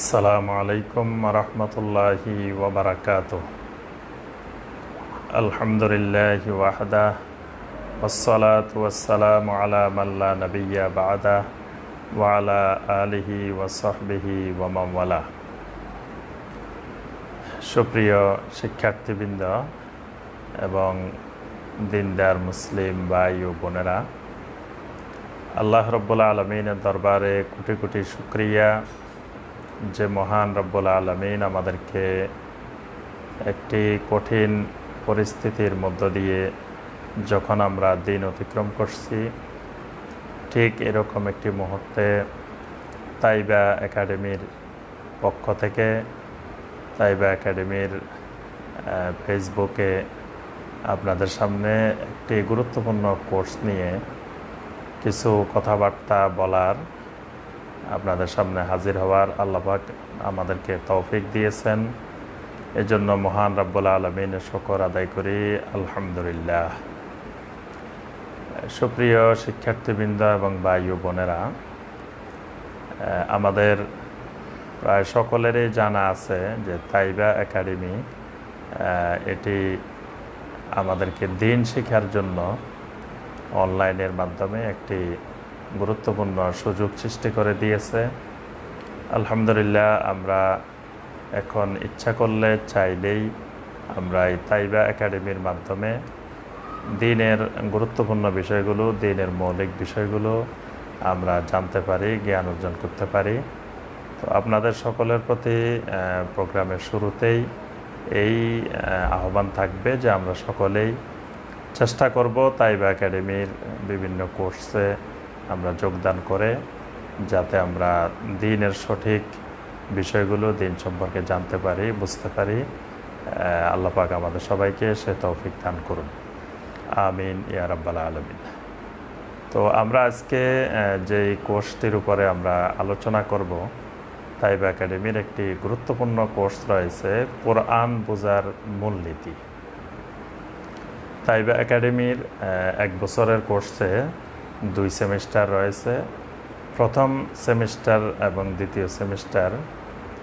আসসালামু আলাইকুম রহমতুল্লাহি ওবরাকাত আলহামদুলিল্লাহ ওয়াহদা ওসলাত ওয়াসালাম আলা মাল্লা নবিয়া বাদা ওয়ালা আলিহি ওয়াসবিহি ওয়ামাওয়ালা সুপ্রিয় শিক্ষার্থীবৃন্দ এবং দিনদার মুসলিম ভাই ও বোনেরা আল্লাহ রব্বুল্লা আলমিনের দরবারে কোটি কোটি শুক্রিয়া যে মহান রব্বুল আলমিন আমাদেরকে একটি কঠিন পরিস্থিতির মধ্য দিয়ে যখন আমরা দিন অতিক্রম করছি ঠিক এরকম একটি মুহূর্তে তাইবা একাডেমির পক্ষ থেকে তাইবা একাডেমির ফেসবুকে আপনাদের সামনে একটি গুরুত্বপূর্ণ কোর্স নিয়ে কিছু কথাবার্তা বলার আপনাদের সামনে হাজির হওয়ার আল্লাপাক আমাদেরকে তৌফিক দিয়েছেন এজন্য মহান রাব্বুল আলমিনের শকর আদায় করি আলহামদুলিল্লাহ সুপ্রিয় শিক্ষার্থীবৃন্দ এবং বায়ু বোনেরা আমাদের প্রায় সকলেরই জানা আছে যে তাইবা একাডেমি এটি আমাদেরকে দিন শেখার জন্য অনলাইনের মাধ্যমে একটি গুরুত্বপূর্ণ সুযোগ সৃষ্টি করে দিয়েছে আলহামদুলিল্লাহ আমরা এখন ইচ্ছা করলে চাইলেই আমরা এই তাইবা একাডেমির মাধ্যমে দিনের গুরুত্বপূর্ণ বিষয়গুলো দিনের মৌলিক বিষয়গুলো আমরা জানতে পারি জ্ঞান অর্জন করতে পারি তো আপনাদের সকলের প্রতি প্রোগ্রামের শুরুতেই এই আহ্বান থাকবে যে আমরা সকলেই চেষ্টা করব তাইবা একাডেমির বিভিন্ন কোর্সে আমরা যোগদান করে যাতে আমরা দিনের সঠিক বিষয়গুলো দিন সম্পর্কে জানতে পারি বুঝতে পারি আল্লাহ পাক আমাদের সবাইকে সে তৌফিক দান করুন আমিন ইয়া রাব্বাল আলমিন তো আমরা আজকে যে কোর্সটির উপরে আমরা আলোচনা করব তাইব একাডেমির একটি গুরুত্বপূর্ণ কোর্স রয়েছে কোরআন বোঝার মূলনীতি তাইবা একাডেমির এক বছরের কোর্সে দুই সেমিস্টার রয়েছে প্রথম সেমিস্টার এবং দ্বিতীয় সেমিস্টার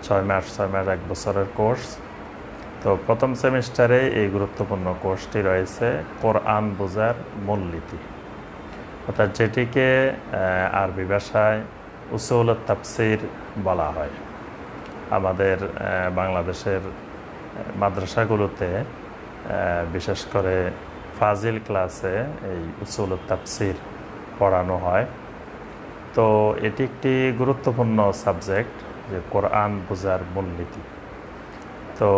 ছয় মাস ছয় মাস এক বছরের কোর্স তো প্রথম সেমিস্টারে এই গুরুত্বপূর্ণ কোর্সটি রয়েছে কোরআন বোঝার মূলনীতি অর্থাৎ যেটিকে আরবি ভাষায় উসৌল তাফসির বলা হয় আমাদের বাংলাদেশের মাদ্রাসাগুলোতে বিশেষ করে ফাজিল ক্লাসে এই উসৌল তাফসির পড়ানো হয় তো এটি একটি গুরুত্বপূর্ণ সাবজেক্ট যে কোরআন বোঝার মূলনীতি তো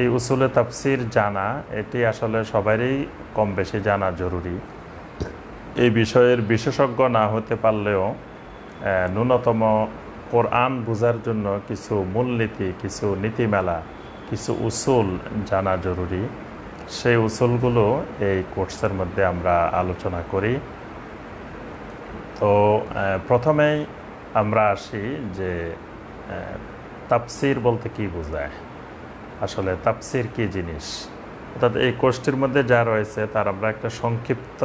এই উসুলে তাফসির জানা এটি আসলে সবারই কম বেশি জানা জরুরি এই বিষয়ের বিশেষজ্ঞ না হতে পারলেও ন্যূনতম কোরআন বোঝার জন্য কিছু মূলনীতি কিছু নীতিমেলা কিছু উসুল জানা জরুরি সেই উসুলগুলো এই কোর্সের মধ্যে আমরা আলোচনা করি তো প্রথমেই আমরা আসি যে তাপসির বলতে কি বোঝায় আসলে তাপসির কি জিনিস অর্থাৎ এই কোর্সটির মধ্যে যা রয়েছে তার আমরা একটা সংক্ষিপ্ত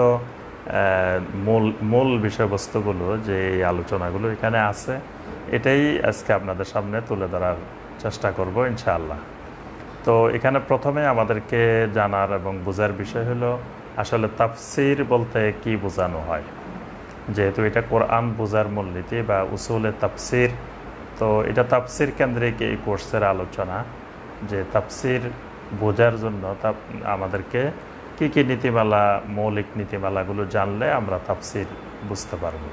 মূল মূল বিষয়বস্তুগুলো যে এই আলোচনাগুলো এখানে আছে এটাই আজকে আপনাদের সামনে তুলে ধরার চেষ্টা করব ইনশাআল্লাহ তো এখানে প্রথমে আমাদেরকে জানার এবং বোঝার বিষয় হলো আসলে তাফসির বলতে কি বোঝানো হয় যেহেতু এটা কোরআন বোঝার মূলনীতি বা উসুলে তাপসির তো এটা তাপসির কেন্দ্রিক এই কোর্সের আলোচনা যে তাপসির বোঝার জন্য তাপ আমাদেরকে কী কী নীতিমালা মৌলিক নীতিমালাগুলো জানলে আমরা তাপসির বুঝতে পারব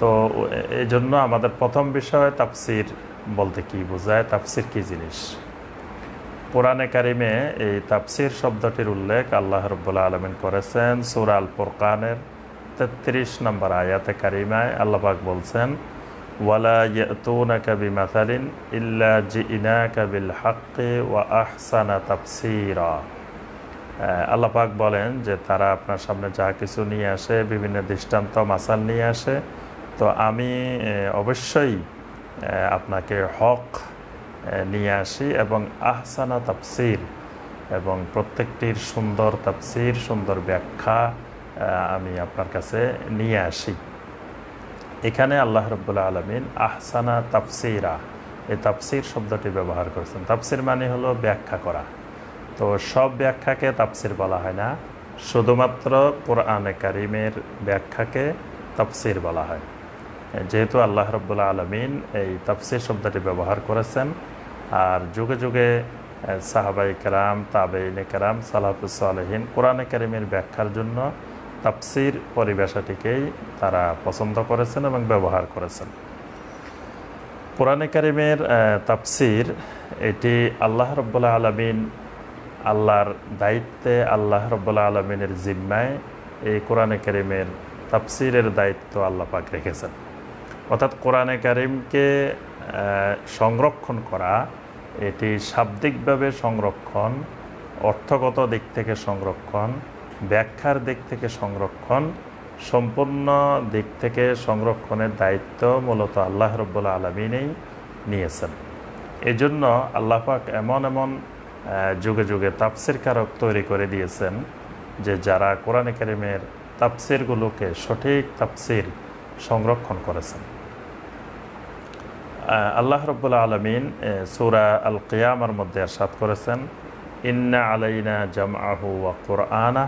তো এই জন্য আমাদের প্রথম বিষয় তাপসির বলতে কি বোঝায় তাপসির কী জিনিস পুরাণে কারিমে এই তাপসির শব্দটির উল্লেখ আল্লাহ রব্বুল্লা আলমিন করেছেন সুরাল ফোরকানের তেত্রিশ নম্বর আয়াতে কারিমায় আল্লাপাক বলছেন ওয়ালা ওয়া আহসানা আল্লাপাক বলেন যে তারা আপনার সামনে যা কিছু নিয়ে আসে বিভিন্ন দৃষ্টান্ত মাসাল নিয়ে আসে তো আমি অবশ্যই আপনাকে হক নিয়ে আসি এবং আহসানা তাপসির এবং প্রত্যেকটির সুন্দর তাপসির সুন্দর ব্যাখ্যা আমি আপনার কাছে নিয়ে আসি এখানে আল্লাহ রব্বুল্লা আলমিন আহসানা তাফসিরা এই তাফসির শব্দটি ব্যবহার করছেন তাফসির মানে হলো ব্যাখ্যা করা তো সব ব্যাখ্যাকে তাফসির বলা হয় না শুধুমাত্র কোরআনে কারিমের ব্যাখ্যাকে তাফসির বলা হয় যেহেতু আল্লাহ রব্বুল্লা আলমিন এই তাফসির শব্দটি ব্যবহার করেছেন আর যুগে যুগে সাহাবাই কালাম তাবেইন কালাম সালাহুসালহীন কোরআনে কারিমের ব্যাখ্যার জন্য তাপসির পরিভাষাটিকেই তারা পছন্দ করেছেন এবং ব্যবহার করেছেন পুরাণে কারিমের তাপসির এটি আল্লাহ রব্বুল্লাহ আলমিন আল্লাহর দায়িত্বে আল্লাহ রব্বুল্লাহ আলমিনের জিম্মায় এই কোরআনে কারিমের তাপসিরের দায়িত্ব আল্লাহ পাক রেখেছেন অর্থাৎ কোরআনে কারিমকে সংরক্ষণ করা এটি শাব্দিকভাবে সংরক্ষণ অর্থগত দিক থেকে সংরক্ষণ ব্যাখ্যার দিক থেকে সংরক্ষণ সম্পূর্ণ দিক থেকে সংরক্ষণের দায়িত্ব মূলত আল্লাহ রব্বুল্লা আলমিনেই নিয়েছেন এজন্য আল্লাহাক এমন এমন যুগে যুগে তাপসির কারক তৈরি করে দিয়েছেন যে যারা কোরআন একাডেমির তাপসিরগুলোকে সঠিক তাপসির সংরক্ষণ করেছেন আল্লাহ রব্বুল্লা আলমিন সুরা আল কিয়ামার মধ্যে আরশাদ করেছেন ইন্না আলাইনা জাম আহু ওয়া কোরআনা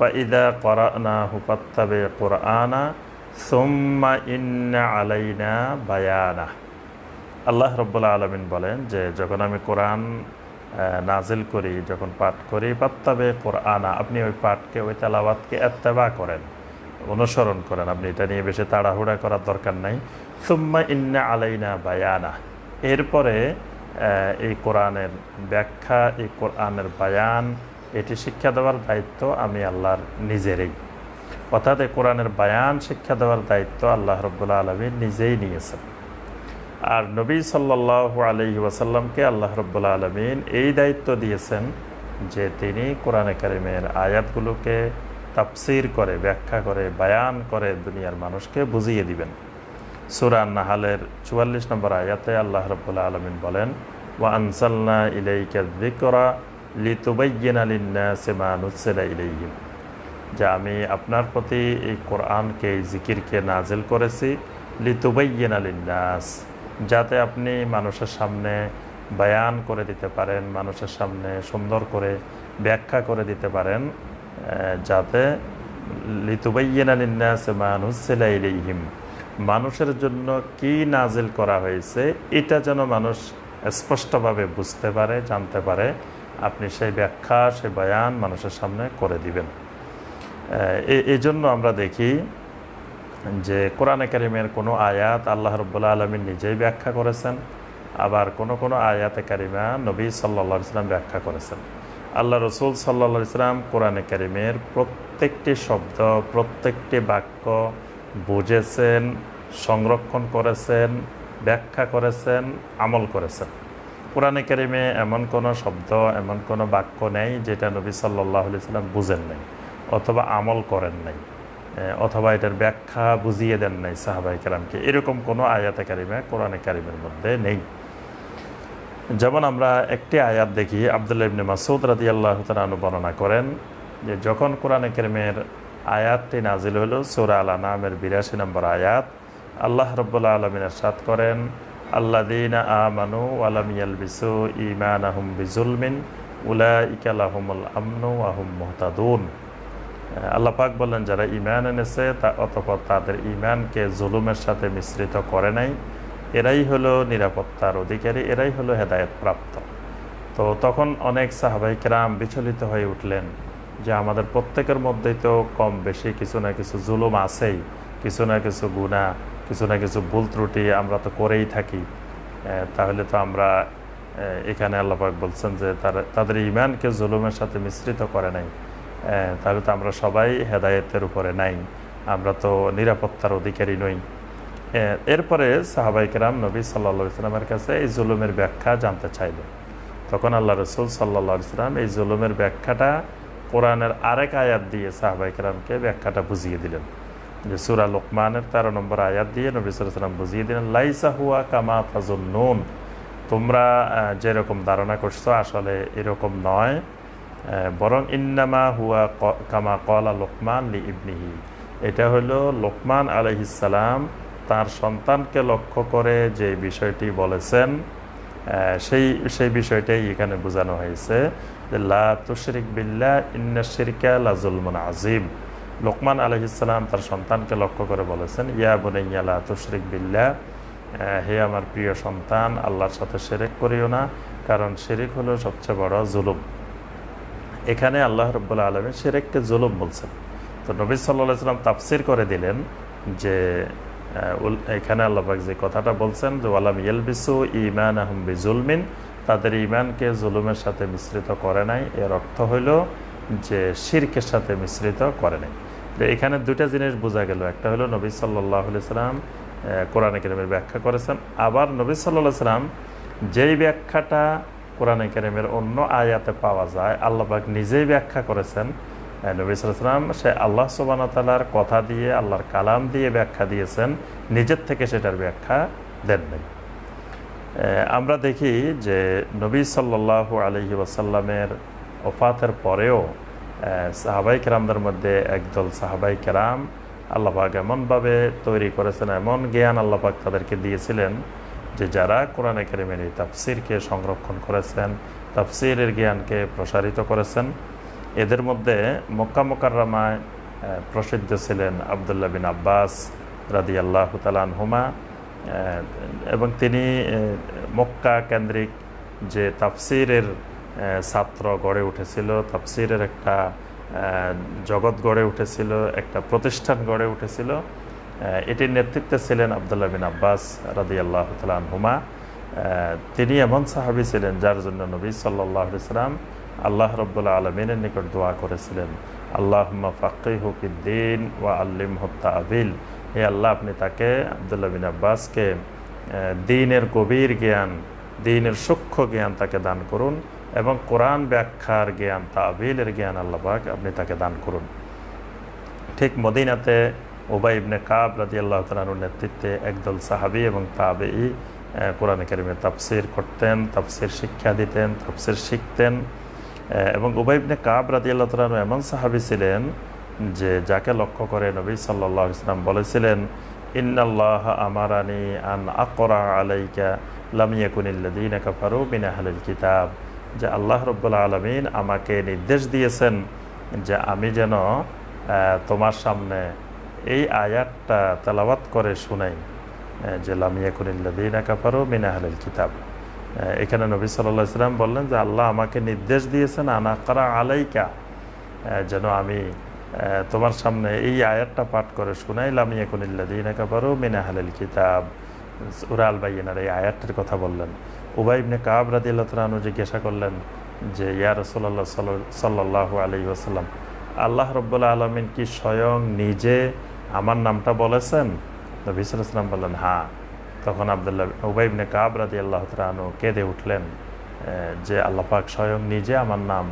কোরআনা আলাইনা বায়ানা আল্লাহ রব্বুল্লা আলমিন বলেন যে যখন আমি কোরআন নাজিল করি যখন পাঠ করি পাত্তাবে কোরআনা আপনি ওই পাঠকে ওই তালাবাদকে এত্তেবা করেন অনুসরণ করেন আপনি এটা নিয়ে বেশি তাড়াহুড়া করার দরকার নাই সুম্মা ইন্না আলাইনা বায়ানা এরপরে এই কোরআনের ব্যাখ্যা এই কোরআনের বায়ান এটি শিক্ষা দেওয়ার দায়িত্ব আমি আল্লাহর নিজেরই অর্থাৎ এই কোরআনের বায়ান শিক্ষা দেওয়ার দায়িত্ব আল্লাহ রব্বুল্লা আলমী নিজেই নিয়েছেন আর নবী সাল্লাল্লাহু আলহি ওয়াসাল্লামকে আল্লাহ রব্বুল্লা আলমিন এই দায়িত্ব দিয়েছেন যে তিনি কোরআনে কারিমের আয়াতগুলোকে তাফসির করে ব্যাখ্যা করে বায়ান করে দুনিয়ার মানুষকে বুঝিয়ে দিবেন সুরান নাহালের চুয়াল্লিশ নম্বর আয়াতে আল্লাহ রব্বুল্লা আলমিন বলেন ওয়া আনসাল্লা ইলাইকা দিকরা যে আমি আপনার প্রতি এই কোরআনকে এই জিকিরকে নাজিল করেছি লিতুবাইয়েন আলিন্নাস যাতে আপনি মানুষের সামনে বায়ান করে দিতে পারেন মানুষের সামনে সুন্দর করে ব্যাখ্যা করে দিতে পারেন যাতে লিতুবাইয়েন মানুষ মানুসেলা ইলাইহিম মানুষের জন্য কি নাজিল করা হয়েছে এটা যেন মানুষ স্পষ্টভাবে বুঝতে পারে জানতে পারে আপনি সেই ব্যাখ্যা সেই বয়ান মানুষের সামনে করে দিবেন এই জন্য আমরা দেখি যে কোরআনে কারিমের কোনো আয়াত আল্লাহ রব্বুল্লা আলমী নিজেই ব্যাখ্যা করেছেন আবার কোনো কোনো আয়াতে কারিমা নবী সাল্লা ইসলাম ব্যাখ্যা করেছেন আল্লাহ রসুল সাল্লা ইসলাম কোরআনে কারিমের প্রত্যেকটি শব্দ প্রত্যেকটি বাক্য বুঝেছেন সংরক্ষণ করেছেন ব্যাখ্যা করেছেন আমল করেছেন কোরআনে কেরিমে এমন কোনো শব্দ এমন কোনো বাক্য নেই যেটা নবী সাল্লাহ সাল্লাম বুঝেন নাই অথবা আমল করেন নাই অথবা এটার ব্যাখ্যা বুঝিয়ে দেন নাই সাহাবাই কালামকে এরকম কোনো আয়াতে কারিমে কোরআনে কারিমের মধ্যে নেই যেমন আমরা একটি আয়াত দেখি আবদুল্লা ইবনে মাসুদ রাজি আল্লাহ তালু বর্ণনা করেন যে যখন কোরআনে কেরিমের আয়াতটি নাজিল হল সৌরা আলা নামের বিরাশি নম্বর আয়াত আল্লাহ রব্বুল্লা আলমিনের সাত করেন আল্লাপাক বলেন আহম বিজুলমিন উলা আমনু আহম মোহতাদুন যারা ইমান এনেছে তা অতপর তাদের ইমানকে জুলুমের সাথে মিশ্রিত করে নাই এরাই হলো নিরাপত্তার অধিকারী এরাই হলো হেদায়ত প্রাপ্ত তো তখন অনেক রাম বিচলিত হয়ে উঠলেন যে আমাদের প্রত্যেকের মধ্যেই তো কম বেশি কিছু না কিছু জুলুম আছেই কিছু না কিছু গুণা কিছু না কিছু ভুল ত্রুটি আমরা তো করেই থাকি তাহলে তো আমরা এখানে আল্লাপাক বলছেন যে তারা তাদের ইমানকে জুলুমের সাথে মিশ্রিত করে নাই তাহলে তো আমরা সবাই হেদায়েতের উপরে নাই আমরা তো নিরাপত্তার অধিকারী নই এরপরে সাহাবাইকেরাম নবী সাল্লা ইসলামের কাছে এই জুলুমের ব্যাখ্যা জানতে চাইল তখন আল্লাহ রসুল সাল্লা ইসলাম এই জুলুমের ব্যাখ্যাটা কোরআনের আরেক আয়াত দিয়ে সাহাবাইকেরামকে ব্যাখ্যাটা বুঝিয়ে দিলেন যে সুরা লোকমানের তেরো নম্বর আয়াত দিয়ে নবী বুঝিয়ে দিলেন লাইসা হুয়া কামা ফাজুল নুন তোমরা যেরকম ধারণা করছো আসলে এরকম নয় বরং ইন্নামা হুয়া কামা কলা লোকমান লি ইবনিহি এটা হলো লোকমান আলহিসাল্লাম তার সন্তানকে লক্ষ্য করে যে বিষয়টি বলেছেন সেই সেই বিষয়টাই এখানে বোঝানো হয়েছে যে লা তুশরিক বিল্লা ইন্না শিরকা লাজুলমন আজিম লোকমান আলহিসাল্লাম তার সন্তানকে লক্ষ্য করে বলেছেন ইয়া ইয়ালা তুশরিক বিল্লা হে আমার প্রিয় সন্তান আল্লাহর সাথে সেরেক করিও না কারণ শেরেক হলো সবচেয়ে বড় জুলুম এখানে আল্লাহ রব্বুল্লা আলমী সেরেককে জুলুম বলছেন তো নবী সাল্লা সাল্লাম তাফসির করে দিলেন যে এখানে আল্লাহবাক যে কথাটা বলছেন যে ওয়ালাম বিসু ইমান বি জুলমিন তাদের ইমানকে জুলুমের সাথে মিশ্রিত করে নাই এর অর্থ হইল যে শিরকের সাথে মিশ্রিত করে নাই এখানে দুইটা জিনিস বোঝা গেল একটা হলো নবী সাল্লাহ সাল্লাম কোরআনে কেরেমের ব্যাখ্যা করেছেন আবার নবী সাল্লাহ সাল্লাম যেই ব্যাখ্যাটা কোরআনে কেরেমের অন্য আয়াতে পাওয়া যায় আল্লাহবাক নিজেই ব্যাখ্যা করেছেন নবী সালাম সে আল্লাহ সোবানতালার কথা দিয়ে আল্লাহর কালাম দিয়ে ব্যাখ্যা দিয়েছেন নিজের থেকে সেটার ব্যাখ্যা দেন নাই আমরা দেখি যে নবী সাল্লাহ আলহি ওয়াসাল্লামের ওফাতের পরেও সাহাবাই কেরামদের মধ্যে একদল সাহাবাই কেরাম আল্লাপাক এমনভাবে তৈরি করেছেন এমন জ্ঞান আল্লাপাক তাদেরকে দিয়েছিলেন যে যারা কোরআন একাডেমির এই তাফসিরকে সংরক্ষণ করেছেন তাফসিরের জ্ঞানকে প্রসারিত করেছেন এদের মধ্যে মক্কা মোকাররামায় প্রসিদ্ধ ছিলেন আবদুল্লা বিন আব্বাস রাদি আল্লাহ তালান হুমা এবং তিনি মক্কা কেন্দ্রিক যে তাফসিরের ছাত্র গড়ে উঠেছিল তাফসিরের একটা জগৎ গড়ে উঠেছিল একটা প্রতিষ্ঠান গড়ে উঠেছিল এটির নেতৃত্বে ছিলেন আবদুল্লাহ বিন আব্বাস রাদি আল্লাহ হুমা তিনি এমন সাহাবি ছিলেন যার জন্য নবী সাল্লাহ ইসলাম আল্লাহ রব্বুল্লা আলমিনের নিকট দোয়া করেছিলেন আল্লাহ ফাকিহ হুকিদ্দিন ওয়া আল্লিম হত্যা আবিল এই আল্লাহ আপনি তাকে আবদুল্লাহ বিন আব্বাসকে দিনের গভীর জ্ঞান দিনের সূক্ষ্ম জ্ঞান তাকে দান করুন এবং কোরআন ব্যাখ্যার জ্ঞান তাবিলের জ্ঞান আল্লাহবাক আপনি তাকে দান করুন ঠিক মদিনাতে ওবাই ইবনে কাব রাজি আল্লাহ তালানুর নেতৃত্বে একদল সাহাবি এবং তাবেই কোরআন একাডেমি তাফসির করতেন তাফসির শিক্ষা দিতেন তাফসির শিখতেন এবং উবাই ইবনে কাব রাজি আল্লাহ তালু এমন সাহাবি ছিলেন যে যাকে লক্ষ্য করে নবী সাল্লাহ ইসলাম বলেছিলেন ইন্নাল্লাহ আমারানি আন আকরা আলাইকা লামিয়াকুনিল্লাদিন কাফারু বিনা হালিল কিতাব যে আল্লাহ রব্বুল্লা আলমিন আমাকে নির্দেশ দিয়েছেন যে আমি যেন তোমার সামনে এই আয়াতটা তেলাবাত করে শুনাই যে লামিয়া করিল্লাদিন পারো মিনাহালিল কিতাব এখানে নবী সাল্লা ইসলাম বললেন যে আল্লাহ আমাকে নির্দেশ দিয়েছেন আনা করা আলাইকা যেন আমি তোমার সামনে এই আয়াতটা পাঠ করে শোনাই লামিয়া পারো মিনা মিনাহালিল কিতাব উরাল বাইনার এই আয়াতটির কথা বললেন উবাই ইবনে কাব রাদিল্লাহতালু জিজ্ঞাসা করলেন যে ইয়া রসোল্লা সাল্লাহ আলি আসাল্লাম আল্লাহ রব্বুল্লাহ আলমিন কি স্বয়ং নিজে আমার নামটা বলেছেন নবী সাল্লাম বললেন হ্যাঁ তখন আবদুল্লাহ উবাই ইবনে কাব রাদি আল্লাহ কেঁদে উঠলেন যে আল্লাপাক স্বয়ং নিজে আমার নাম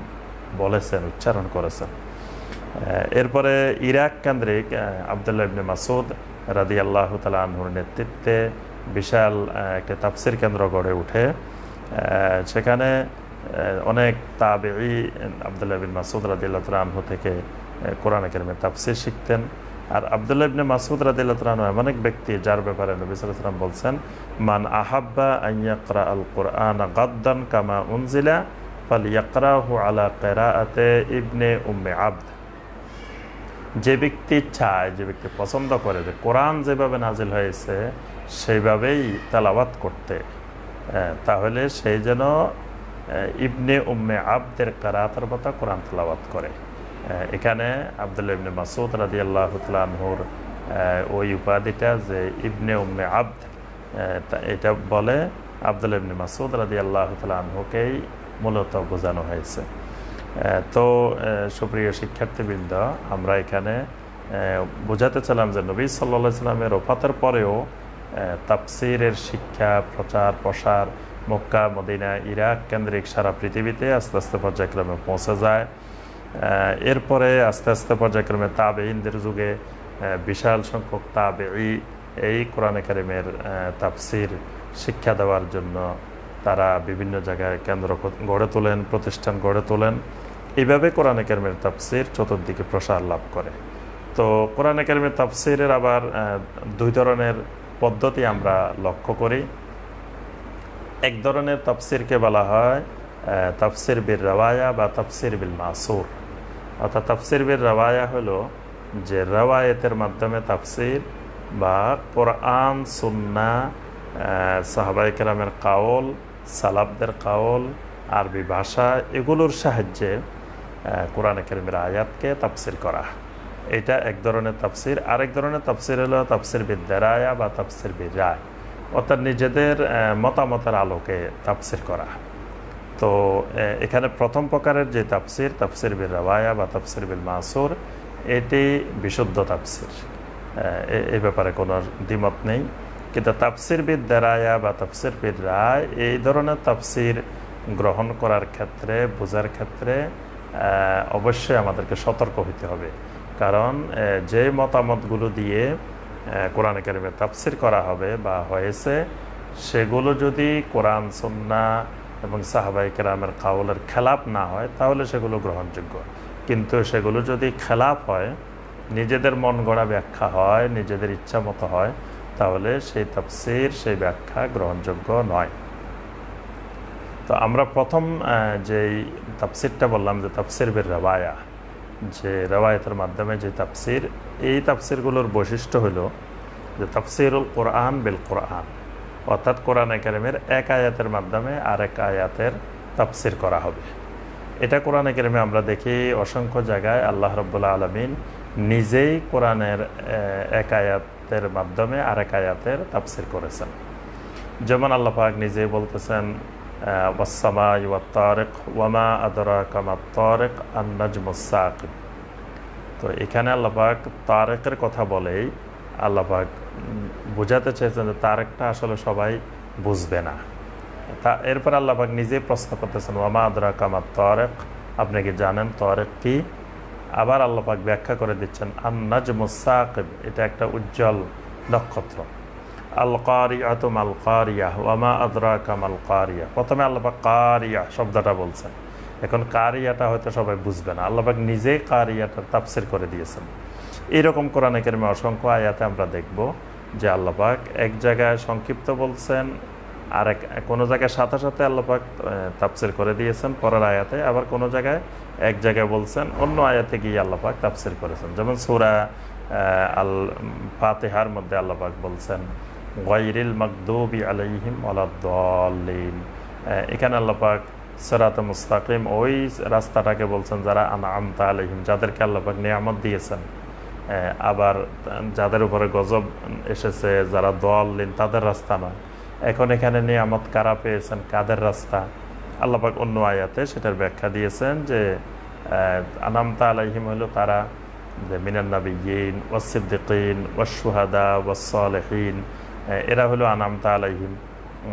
বলেছেন উচ্চারণ করেছেন এরপরে ইরাক কেন্দ্রিক আবদুল্লাহ ইবনে মাসুদ রাদি আল্লাহ তালা আনহুর নেতৃত্বে বিশাল একটা তাফসির কেন্দ্র গড়ে উঠে সেখানে অনেক তাবেই আবদুল্লাহ বিন মাসুদ রাদিল্লা তালাহু থেকে কোরআন একাডেমির তাপসির শিখতেন আর আবদুল্লাহ ইবনে মাসুদ রাদিল্লাহ এমন এক ব্যক্তি যার ব্যাপারে নবী সালাম বলছেন মান আহাব্বা আইয়াকরা আল কোরআন গাদ্দান কামা উনজিলা ইয়াকরা ইয়াকরাহু আলা আতে ইবনে উম্মে আব্দ যে ব্যক্তি চায় যে ব্যক্তি পছন্দ করে যে কোরআন যেভাবে নাজিল হয়েছে সেইভাবেই তালাবাত করতে তাহলে সেই যেন ইবনে উম্মে আব্দের কারাতার মতো কোরআন তালাবাত করে এখানে আবদুল্লা ইবনে মাসুদ রাজি আল্লাহ ওই উপাধিটা যে ইবনে উম্মে আব্দ এটা বলে আবদুল্লা ইবনে মাসুদ রাজি আল্লাহ তালহুকেই মূলত বোঝানো হয়েছে তো সুপ্রিয় শিক্ষার্থীবৃন্দ আমরা এখানে বোঝাতে চাইলাম যে নবী সাল্লা সাল্লামের ওফাতের পরেও তাপসিরের শিক্ষা প্রচার প্রসার মক্কা মদিনা ইরাক কেন্দ্রিক সারা পৃথিবীতে আস্তে আস্তে পর্যায়ক্রমে পৌঁছে যায় এরপরে আস্তে আস্তে পর্যায়ক্রমে তাবেইনদের যুগে বিশাল সংখ্যক তাবেই এই কোরআন একাডেমের তাপসির শিক্ষা দেওয়ার জন্য তারা বিভিন্ন জায়গায় কেন্দ্র গড়ে তোলেন প্রতিষ্ঠান গড়ে তোলেন এইভাবে কোরআন একাডেমির তাপসির চতুর্দিকে প্রসার লাভ করে তো কোরআন একাডেমির তাপসিরের আবার দুই ধরনের পদ্ধতি আমরা লক্ষ্য করি এক ধরনের তফসিরকে বলা হয় তফসির বীর রওয়ায়া বা তফসির বিল মাসুর অর্থাৎ তফসির বীর রওয়ায়া হল যে রওয়ায়তের মাধ্যমে তাফসির বা কোরআন সুন্না কেরামের কাওল সালাবদের কাওল আরবি ভাষা এগুলোর সাহায্যে কোরআন একেরমের আয়াতকে তাফসির করা এটা এক ধরনের তাফসির আরেক ধরনের তাফসির হলো তাফসির বিদ্যারায়া বা তাফসির রায় অর্থাৎ নিজেদের মতামতের আলোকে তাফসির করা তো এখানে প্রথম প্রকারের যে তাফসির তাফসির বি রাওয়ায়া বা তাফসির বিল মাসুর এটি বিশুদ্ধ তাফসির এ ব্যাপারে কোনো দ্বিমত নেই কিন্তু তাফসির বিদ দারায়া বা তাফসির বিদ রায় এই ধরনের তাফসির গ্রহণ করার ক্ষেত্রে বোঝার ক্ষেত্রে অবশ্যই আমাদেরকে সতর্ক হতে হবে কারণ যে মতামতগুলো দিয়ে কোরআন একাডেমি তাফসির করা হবে বা হয়েছে সেগুলো যদি কোরআন সন্না এবং সাহাবাই কেরামের কাউলের খেলাপ না হয় তাহলে সেগুলো গ্রহণযোগ্য কিন্তু সেগুলো যদি খেলাপ হয় নিজেদের মন গড়া ব্যাখ্যা হয় নিজেদের ইচ্ছা মতো হয় তাহলে সেই তাফসির সেই ব্যাখ্যা গ্রহণযোগ্য নয় তো আমরা প্রথম যেই তাফসিরটা বললাম যে তাফসির বের রাবায়া যে রেওয়ায়তের মাধ্যমে যে তাফসির এই তাফসিরগুলোর বৈশিষ্ট্য হল যে তাফসিরুল কোরআন বেল কোরআন অর্থাৎ কোরআন একাডেমির এক আয়াতের মাধ্যমে আরেক আয়াতের তাফসির করা হবে এটা কোরআন একাডেমি আমরা দেখি অসংখ্য জায়গায় আল্লাহ রব্বুল্লা আলমিন নিজেই কোরআনের এক আয়াতের মাধ্যমে আরেক আয়াতের তাফসির করেছেন যেমন আল্লাহ পাক নিজেই বলতেছেন তো এখানে আল্লাহাক তারেকের কথা বলেই আল্লাহাক বোঝাতে চেয়েছেন যে তারেকটা আসলে সবাই বুঝবে না তা এরপর আল্লাহাক নিজেই প্রশ্ন করতেছেন ওমা আদরা কামার তরেক আপনি কি জানেন তরেক কি আবার আল্লাহাক ব্যাখ্যা করে দিচ্ছেন আন্নাজ মুসাকিব এটা একটা উজ্জ্বল নক্ষত্র আল কারিয়া মাল কারিয়া আদরা কামাল কারিয়া প্রথমে আল্লাপাক কারিয়া শব্দটা বলছেন এখন কারিয়াটা হয়তো সবাই বুঝবে না আল্লাপাক নিজে কারিয়াটার তাপসির করে দিয়েছেন এইরকম কোরআন কেরমে অসংখ্য আয়াতে আমরা দেখব যে আল্লাপাক এক জায়গায় সংক্ষিপ্ত বলছেন আর এক কোনো জায়গায় সাথে সাথে আল্লাপাক তাপসির করে দিয়েছেন পরের আয়াতে আবার কোনো জায়গায় এক জায়গায় বলছেন অন্য আয়াতে গিয়ে আল্লাপাক তাপসির করেছেন যেমন সুরা আল ফাতেহার মধ্যে আল্লাপাক বলছেন গয়রিল মকদুবি আলাইহিম আলাদ্দালিন এখানে আল্লাপাক সেরাতে মুস্তাকিম ওই রাস্তাটাকে বলছেন যারা আমতা আলহিম যাদেরকে আল্লাপাক নিয়ামত দিয়েছেন আবার যাদের উপরে গজব এসেছে যারা দলিন তাদের রাস্তা নয় এখন এখানে নিয়ামত কারা পেয়েছেন কাদের রাস্তা আল্লাপাক অন্য আয়াতে সেটার ব্যাখ্যা দিয়েছেন যে আনামতা আলাইহিম হলো তারা যে মিনান্নাবিয়ীন ওয়াসিদ্দিকিন ওয়াসুহাদা ওয়াসালেহীন এরা হলো আনামতা আলহিম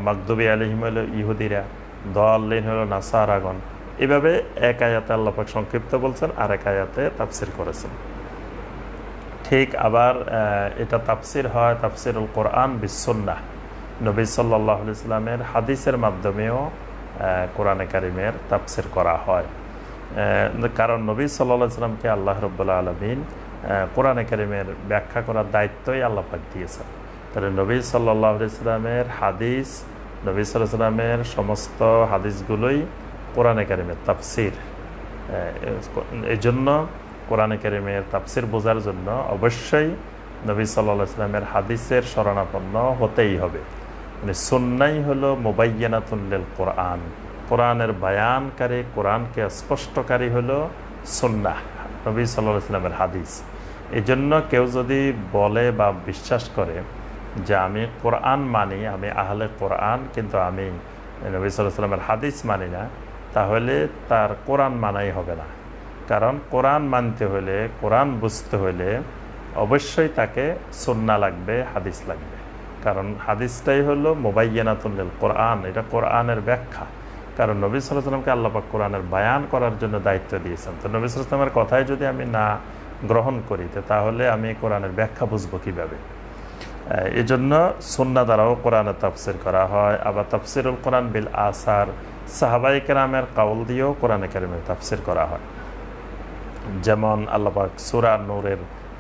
মাকদবী আলহিম হলো ইহুদিরা দোয়াল্লিন হলো নাসারাগন এভাবে এক আয়াতে আল্লাপাক সংক্ষিপ্ত বলছেন আর এক আয়াতে তাপসির করেছেন ঠিক আবার এটা তাফসির হয় তাফসিরুল কোরআন বিশ্বন্না নবী সাল্লাহ ইসলামের হাদিসের মাধ্যমেও কোরআনে কারিমের তাপসির করা হয় কারণ নবী সাল্লাহ ইসলামকে আল্লাহ রব্বুল্লা আলমিন কোরআনে কারিমের ব্যাখ্যা করার দায়িত্বই আল্লাপাক দিয়েছেন তাহলে নবী সাল্লাহ ইসলামের হাদিস নবী সাল্লাহ সাল্লামের সমস্ত হাদিসগুলোই কোরআনে কারিমের তাফসির এই জন্য কোরআনে কারিমের তাফসির বোঝার জন্য অবশ্যই নবী সাল্লাহ ইসলামের হাদিসের শরণাপন্ন হতেই হবে মানে সুন্নাই হলো মোবাইয়ানাতুল্লিল কোরআন কোরআনের বায়ানকারী কোরআনকে স্পষ্টকারী হলো সুন্নাহ নবী সাল্লাহ ইসলামের হাদিস এই জন্য কেউ যদি বলে বা বিশ্বাস করে যে আমি কোরআন মানি আমি আহলে কোরআন কিন্তু আমি নবী সাল্লামের হাদিস মানি না তাহলে তার কোরআন মানাই হবে না কারণ কোরআন মানতে হলে কোরআন বুঝতে হলে অবশ্যই তাকে সন্না লাগবে হাদিস লাগবে কারণ হাদিসটাই হলো মোবাইয়ানাতুল্লিল কোরআন এটা কোরআনের ব্যাখ্যা কারণ নবী সাল্লামকে আল্লাপাক কোরআনের বায়ান করার জন্য দায়িত্ব দিয়েছেন তো নবী সাল্লামের কথায় যদি আমি না গ্রহণ করি তাহলে আমি কোরআনের ব্যাখ্যা বুঝবো কীভাবে এজন্য সুন্না দ্বারাও কোরআনে তাফসির করা হয় আবার তাফসিরুল কোরআন বিল আসার সাহাবাই কেরামের কাউল দিয়েও কোরআনে কেরামে তাফসির করা হয় যেমন আল্লাপাক সুরা নূরের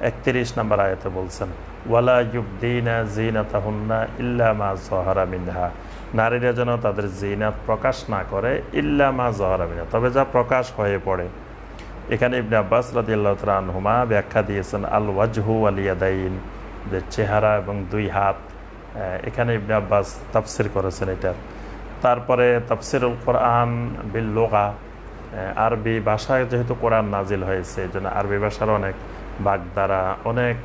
একত্রিশ নম্বর আয়তে বলছেন ওয়ালা ইউবদিনা জিনা তাহুন্না ইল্লামা জহরা মিনহা নারীরা যেন তাদের জিনাত প্রকাশ না করে ইল্লামা জহরা মিনহা তবে যা প্রকাশ হয়ে পড়ে এখানে ইবনে আব্বাস রাদিয়াল্লাহ তাআলা হুমা ব্যাখ্যা দিয়েছেন আল ওয়াজহু আলিয়াদাইন যে চেহারা এবং দুই হাত এখানে ইবনে আব্বাস তাফসির করেছেন এটার তারপরে তাফসিরুল কোরআন বিল লোগা আরবি ভাষায় যেহেতু কোরআন নাজিল হয়েছে জন্য আরবি ভাষার অনেক বাগদারা অনেক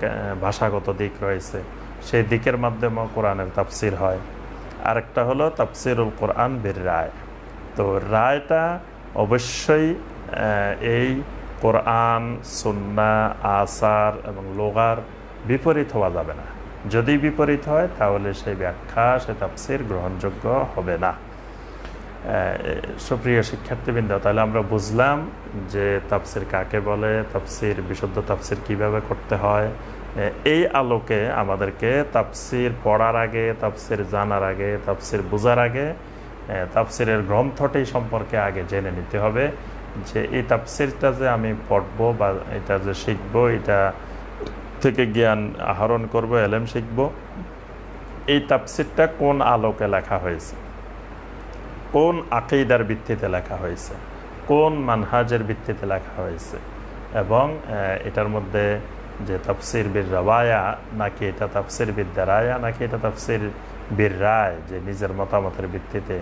ভাষাগত দিক রয়েছে সেই দিকের মাধ্যমেও কোরআনের তাফসির হয় আরেকটা হলো তাফসিরুল কোরআন বীর রায় তো রায়টা অবশ্যই এই কোরআন সুন্না আসার এবং লোগার বিপরীত হওয়া যাবে না যদি বিপরীত হয় তাহলে সেই ব্যাখ্যা সে তাপসির গ্রহণযোগ্য হবে না সুপ্রিয় শিক্ষার্থীবৃন্দ তাহলে আমরা বুঝলাম যে তাপসির কাকে বলে তাপসির বিশুদ্ধ তাপসির কিভাবে করতে হয় এই আলোকে আমাদেরকে তাপসির পড়ার আগে তাপসির জানার আগে তাপসির বোঝার আগে তাপসিরের গ্রন্থটি সম্পর্কে আগে জেনে নিতে হবে যে এই তাপসিরটা যে আমি পড়বো বা এটা যে শিখবো এটা থেকে জ্ঞান আহরণ করব এলেম শিখব এই তাপসিরটা কোন আলোকে লেখা হয়েছে কোন আকেইদার ভিত্তিতে লেখা হয়েছে কোন মানহাজের ভিত্তিতে লেখা হয়েছে এবং এটার মধ্যে যে তাপসির বীর রাবায়া নাকি এটা তাফসির বিদ্যারায়া নাকি এটা তাপসির বীর রায় যে নিজের মতামতের ভিত্তিতে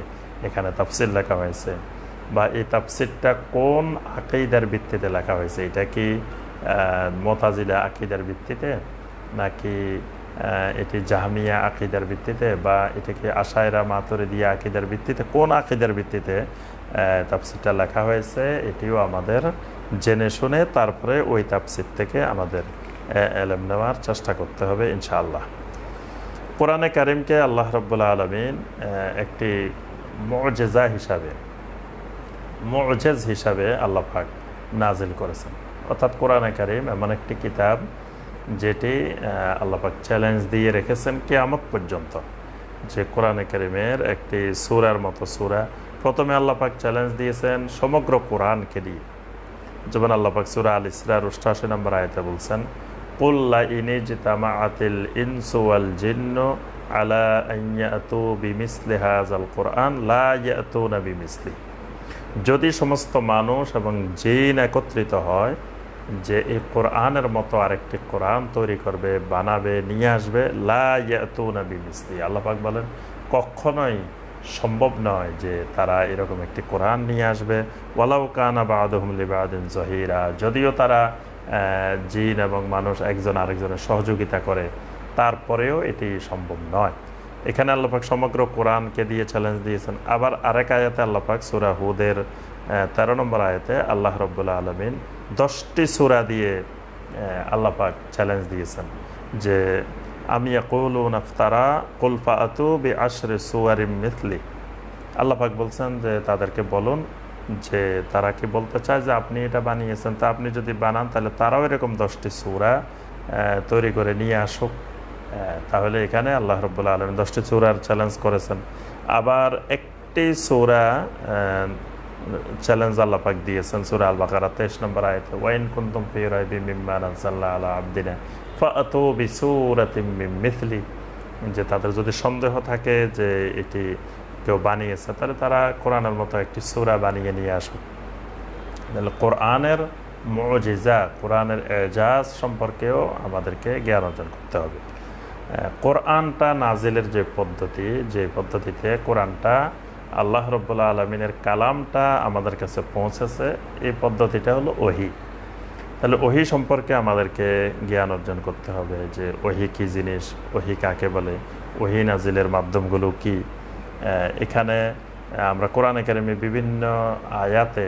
এখানে তাপসির লেখা হয়েছে বা এই তাপসিরটা কোন আকেইদার ভিত্তিতে লেখা হয়েছে এটা কি মতাজিলা আকিদার ভিত্তিতে নাকি এটি জাহামিয়া আকিদার ভিত্তিতে বা এটিকে আশায়রা মাতরে দিয়া আকিদার ভিত্তিতে কোন আকিদার ভিত্তিতে তাপসিরটা লেখা হয়েছে এটিও আমাদের জেনে শুনে তারপরে ওই তাপসির থেকে আমাদের এলম নেওয়ার চেষ্টা করতে হবে ইনশাআল্লাহ পুরানে কারিমকে আল্লাহ রব্বুল্লা আলমিন একটি মজেজা হিসাবে মজেজ হিসাবে আল্লাহ নাজিল করেছেন অর্থাৎ কোরআন কারিম এমন একটি কিতাব যেটি আল্লাপাক চ্যালেঞ্জ দিয়ে রেখেছেন কেয়ামত পর্যন্ত যে কোরআনে কারিমের একটি সুরার মতো সুরা প্রথমে আল্লাপাক চ্যালেঞ্জ দিয়েছেন সমগ্র কোরআনকে দিয়ে যেমন আল্লাপাক সুরা আল ইসরার অষ্টাশি নম্বর আয়তে বলছেন ইনি জিতামা আতিল ইনসুয়াল কোরআন না যদি সমস্ত মানুষ এবং জিন একত্রিত হয় যে এই কোরআনের মতো আরেকটি কোরআন তৈরি করবে বানাবে নিয়ে আসবে লাবি আল্লাপাক বলেন কখনোই সম্ভব নয় যে তারা এরকম একটি কোরআন নিয়ে আসবে ওয়ালাউ কানা বা আদহমলি জহিরা যদিও তারা জিন এবং মানুষ একজন আরেকজনের সহযোগিতা করে তারপরেও এটি সম্ভব নয় এখানে আল্লাপাক সমগ্র কোরআনকে দিয়ে চ্যালেঞ্জ দিয়েছেন আবার আরেক আয়াতে আল্লাপাক সুরাহুদের তেরো নম্বর আয়াতে আল্লাহ রব্বুল্লা আলমিন দশটি সুরা দিয়ে আল্লাপাক চ্যালেঞ্জ দিয়েছেন যে আমি কৌল নাফতারা কুলফা আতু বি আশরে সুয়ারিম মিথলি আল্লাপাক বলছেন যে তাদেরকে বলুন যে তারা কি বলতে চায় যে আপনি এটা বানিয়েছেন তা আপনি যদি বানান তাহলে তারাও এরকম দশটি সুরা তৈরি করে নিয়ে আসুক তাহলে এখানে আল্লাহ রবুল্লা আলম দশটি চূড়ার চ্যালেঞ্জ করেছেন আবার একটি সৌরা চ্যালেঞ্জ আল্লাপাক দিয়েছেন সুরা আল বাকারা তেইশ নম্বর আয়তে ওয়াইন কুন্তুম ফি রাইবি মিম্মান আনসাল্লাহ আলা আবদিনা ফাতু বিসুরাতি মিথলি যে তাদের যদি সন্দেহ থাকে যে এটি কেউ বানিয়েছে তাহলে তারা কোরআনের মতো একটি সুরা বানিয়ে নিয়ে আসুক তাহলে কোরআনের মজিজা কোরআনের এজাজ সম্পর্কেও আমাদেরকে জ্ঞান অর্জন করতে হবে কোরআনটা নাজিলের যে পদ্ধতি যে পদ্ধতিতে কোরআনটা আল্লাহ রব্বুল্লা আলমিনের কালামটা আমাদের কাছে পৌঁছেছে এই পদ্ধতিটা হলো ওহি তাহলে ওহি সম্পর্কে আমাদেরকে জ্ঞান অর্জন করতে হবে যে ওহি কী জিনিস ওহি কাকে বলে ওহি নাজিলের মাধ্যমগুলো কি এখানে আমরা কোরআন একাডেমি বিভিন্ন আয়াতে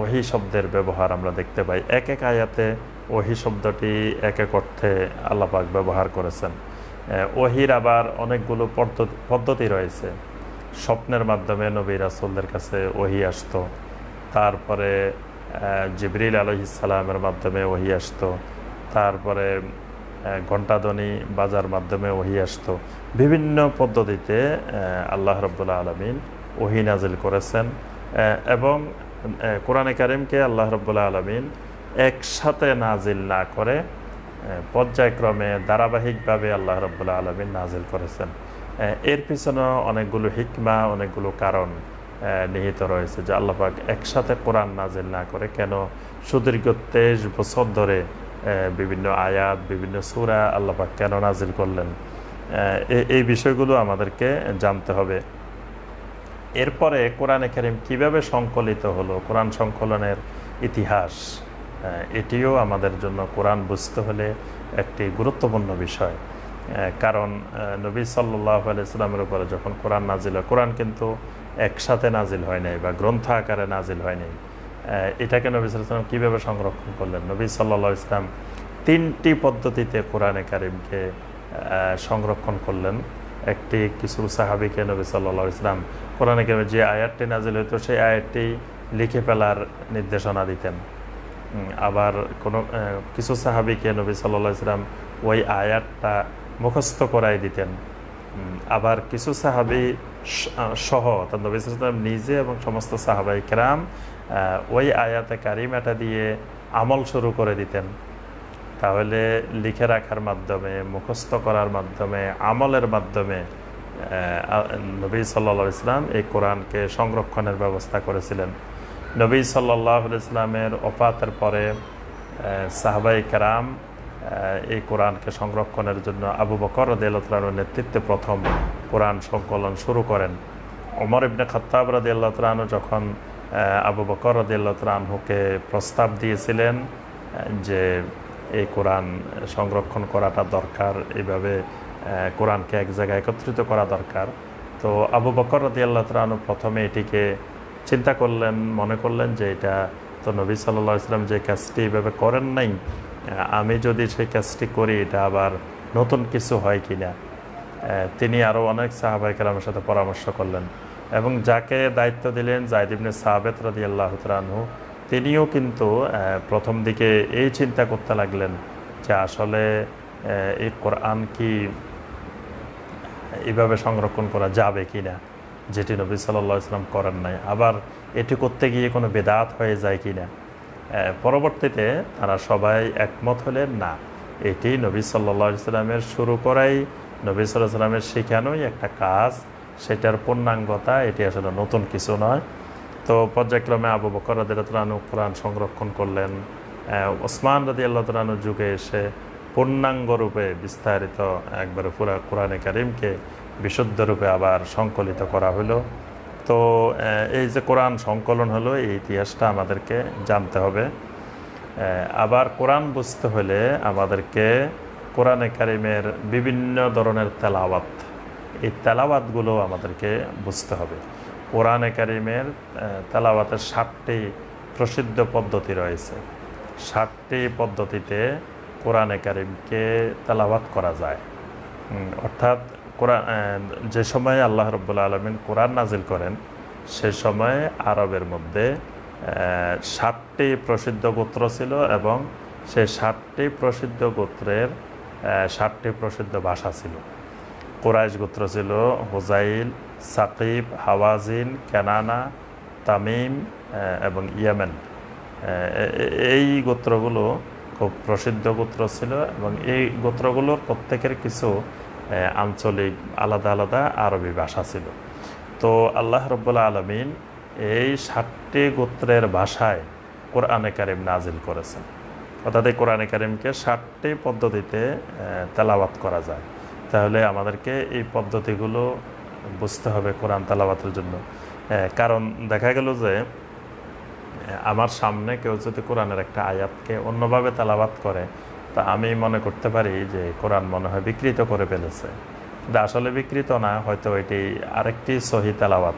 ওহি শব্দের ব্যবহার আমরা দেখতে পাই এক এক আয়াতে ওহি শব্দটি এক এক অর্থে আল্লাপাক ব্যবহার করেছেন ওহির আবার অনেকগুলো পদ্ধতি রয়েছে স্বপ্নের মাধ্যমে নবী রাসুলদের কাছে ওহি আসতো তারপরে জিবরিল আলহিসালামের মাধ্যমে ওহি আসতো তারপরে ঘণ্টাধ্বনি বাজার মাধ্যমে ওহি আসতো বিভিন্ন পদ্ধতিতে আল্লাহ রবুল্লা আলমিন ওহি নাজিল করেছেন এবং কোরআনে কারিমকে আল্লাহ রবুল্লাহ আলমিন একসাথে নাজিল না করে পর্যায়ক্রমে ধারাবাহিকভাবে আল্লাহ রবুল্লাহ আলমিন নাজিল করেছেন এর পিছনে অনেকগুলো হিকমা অনেকগুলো কারণ নিহিত রয়েছে যে আল্লাপাক একসাথে কোরআন নাজিল না করে কেন সুদীর্ঘ তেইশ বছর ধরে বিভিন্ন আয়াত বিভিন্ন সুরা আল্লাপাক কেন নাজিল করলেন এই বিষয়গুলো আমাদেরকে জানতে হবে এরপরে কোরআনে কারিম কিভাবে সংকলিত হলো কোরআন সংকলনের ইতিহাস এটিও আমাদের জন্য কোরআন বুঝতে হলে একটি গুরুত্বপূর্ণ বিষয় কারণ নবী সাল্লাহ ইসলামের উপরে যখন কোরআন নাজিল হয় কোরআন কিন্তু একসাথে নাজিল হয় নাই বা গ্রন্থ আকারে নাজিল হয় নাই এটাকে নবী সাল্লাম কীভাবে সংরক্ষণ করলেন নবী সাল্লা ইসলাম তিনটি পদ্ধতিতে কোরআনে কারিমকে সংরক্ষণ করলেন একটি কিছু সাহাবিকে নবী সাল্লা ইসলাম কোরআনে কারিমে যে আয়ারটি নাজিল হইতো সেই আয়ারটি লিখে ফেলার নির্দেশনা দিতেন আবার কোনো কিছু সাহাবিকে নবী সাল্লা ইসলাম ওই আয়ারটা মুখস্থ করাই দিতেন আবার কিছু সাহাবি সহ অর্থাৎ নবী সালাম নিজে এবং সমস্ত সাহাবাই কেরাম ওই আয়াতে কারিমাটা দিয়ে আমল শুরু করে দিতেন তাহলে লিখে রাখার মাধ্যমে মুখস্থ করার মাধ্যমে আমলের মাধ্যমে নবী সাল্লা ইসলাম এই কোরআনকে সংরক্ষণের ব্যবস্থা করেছিলেন নবী সাল্লাহ ইসলামের অপাতের পরে সাহাবাই কেরাম এই কোরআনকে সংরক্ষণের জন্য আবু বকর দেলতলানোর নেতৃত্বে প্রথম কোরআন সংকলন শুরু করেন অমর ইবনে খত্তাব রাদিল্লাতরানু যখন আবু বকর রাদিল্লাতরানহুকে প্রস্তাব দিয়েছিলেন যে এই কোরআন সংরক্ষণ করাটা দরকার এইভাবে কোরআনকে এক জায়গায় একত্রিত করা দরকার তো আবু বকর রাদিয়াল্লাহতালু প্রথমে এটিকে চিন্তা করলেন মনে করলেন যে এটা তো নবী সাল্লা ইসলাম যে কাজটি এভাবে করেন নাই আমি যদি সেই কাজটি করি এটা আবার নতুন কিছু হয় কি না তিনি আরও অনেক সাহাবাই কালামের সাথে পরামর্শ করলেন এবং যাকে দায়িত্ব দিলেন জায়দিবনে সাহাবেত রাদি আল্লাহ তালহু তিনিও কিন্তু প্রথম দিকে এই চিন্তা করতে লাগলেন যে আসলে এই কোরআন কি এভাবে সংরক্ষণ করা যাবে কি না যেটি নবী সাল্লা ইসলাম করেন নাই আবার এটি করতে গিয়ে কোনো বেদাত হয়ে যায় কি না পরবর্তীতে তারা সবাই একমত হলেন না এটি নবী সাল্লা সাল্লামের শুরু করাই নবী সাল্লাহ সাল্লামের শেখানোই একটা কাজ সেটার পূর্ণাঙ্গতা এটি আসলে নতুন কিছু নয় তো পর্যায়ক্রমে আবু বকর কোরআন সংরক্ষণ করলেন ওসমান রাদি তালু যুগে এসে পূর্ণাঙ্গ রূপে বিস্তারিত একবারে পুরা কোরআনে কারিমকে বিশুদ্ধরূপে আবার সংকলিত করা হলো তো এই যে কোরআন সংকলন হলো এই ইতিহাসটা আমাদেরকে জানতে হবে আবার কোরআন বুঝতে হলে আমাদেরকে কোরআনে কারিমের বিভিন্ন ধরনের তেলাওয়াত এই তেলাওয়াতগুলো আমাদেরকে বুঝতে হবে কোরআনে কারিমের তেলাওয়াতের ষাটটি প্রসিদ্ধ পদ্ধতি রয়েছে ষাটটি পদ্ধতিতে কোরআনে কারিমকে তেলাওয়াত করা যায় অর্থাৎ কোরআন যে সময়ে আল্লাহ রব্বুল আলমিন কোরআন নাজিল করেন সে সময়ে আরবের মধ্যে ষাটটি প্রসিদ্ধ গোত্র ছিল এবং সে ষাটটি প্রসিদ্ধ গোত্রের ষাটটি প্রসিদ্ধ ভাষা ছিল কোরাইশ গোত্র ছিল Hudhayl Thaqif Hawazin Kinana Tamim এবং ইয়েমেন এই গোত্রগুলো খুব প্রসিদ্ধ গোত্র ছিল এবং এই গোত্রগুলোর প্রত্যেকের কিছু আঞ্চলিক আলাদা আলাদা আরবি ভাষা ছিল তো আল্লাহ রব্বুল্লা আলমিন এই ষাটটি গোত্রের ভাষায় কোরআনে কারিম নাজিল করেছেন অর্থাৎ এই কোরআনে কারিমকে ষাটটি পদ্ধতিতে তেলাওয়াত করা যায় তাহলে আমাদেরকে এই পদ্ধতিগুলো বুঝতে হবে কোরআন তেলাওয়াতের জন্য কারণ দেখা গেল যে আমার সামনে কেউ যদি কোরআনের একটা আয়াতকে অন্যভাবে তেলাবাত করে তা আমি মনে করতে পারি যে কোরআন মনে হয় বিকৃত করে ফেলেছে কিন্তু আসলে বিকৃত না হয়তো এটি আরেকটি সহি তালাওয়াত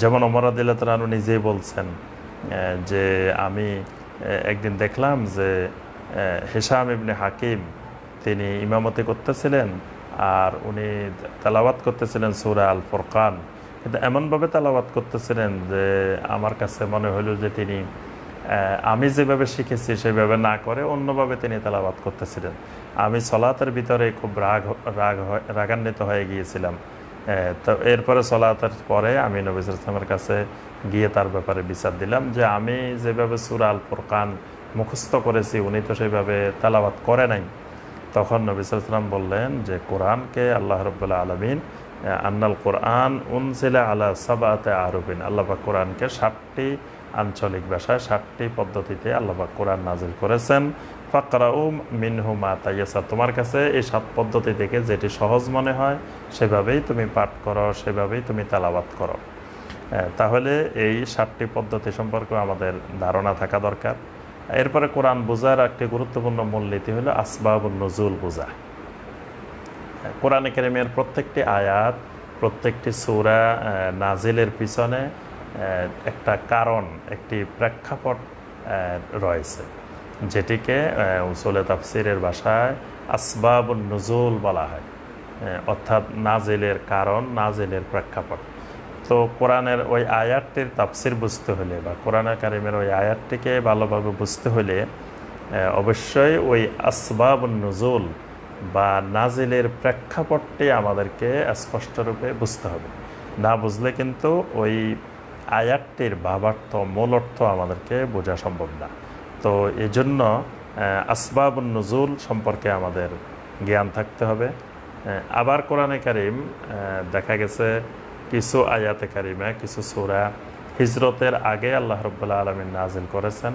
যেমন অমরাদিল্লাতরানু নিজেই বলছেন যে আমি একদিন দেখলাম যে হেসাম ইবনে হাকিম তিনি ইমামতি করতেছিলেন আর উনি তালাবাত করতেছিলেন সুরা আল ফোরকান কিন্তু এমনভাবে তালাবাত করতেছিলেন যে আমার কাছে মনে হলো যে তিনি আমি যেভাবে শিখেছি সেভাবে না করে অন্যভাবে তিনি তালাবাদ করতেছিলেন আমি সলাতের ভিতরে খুব রাগ রাগ রাগান্বিত হয়ে গিয়েছিলাম তো এরপরে সলাতের পরে আমি নবিস ইসলামের কাছে গিয়ে তার ব্যাপারে বিচার দিলাম যে আমি যেভাবে সুরাল ফোরকান মুখস্থ করেছি উনি তো সেইভাবে তালাবাদ করে নাই তখন ইসলাম বললেন যে কোরআনকে আল্লাহ রবাহ আলমিন আন্নাল কোরআন উনসিলা আলা সাবাতে আরবিন আল্লাহ কোরআনকে সাতটি আঞ্চলিক ভাষায় সাতটি পদ্ধতিতে আল্লাহবাক কোরআন নাজিল করেছেন ফাকরাউম মিনহু মা তাইয়াসা তোমার কাছে এই সাত পদ্ধতি থেকে যেটি সহজ মনে হয় সেভাবেই তুমি পাঠ করো সেভাবেই তুমি তালাবাত করো তাহলে এই সাতটি পদ্ধতি সম্পর্কে আমাদের ধারণা থাকা দরকার এরপরে কোরআন বোঝার একটি গুরুত্বপূর্ণ মূলনীতি হলো আসবাবুল নজুল বোঝা কোরআন একাডেমির প্রত্যেকটি আয়াত প্রত্যেকটি সুরা নাজিলের পিছনে একটা কারণ একটি প্রেক্ষাপট রয়েছে যেটিকে উসলে তাফসিরের ভাষায় আসবাব নজুল বলা হয় অর্থাৎ নাজেলের কারণ নাজেলের প্রেক্ষাপট তো কোরআনের ওই আয়াতটির তাফসির বুঝতে হলে বা কোরআন কারিমের ওই আয়াতটিকে ভালোভাবে বুঝতে হলে অবশ্যই ওই আসবাব নজুল বা নাজিলের প্রেক্ষাপটটি আমাদেরকে স্পষ্টরূপে বুঝতে হবে না বুঝলে কিন্তু ওই আয়াতটির ভাবার্থ মূল অর্থ আমাদেরকে বোঝা সম্ভব না তো এই জন্য আসবাব নজুল সম্পর্কে আমাদের জ্ঞান থাকতে হবে আবার কোরআনে কারিম দেখা গেছে কিছু আয়াতে কারিমে কিছু সুরা হিজরতের আগে আল্লাহ রব্বুল্লা আলমিন নাজিল করেছেন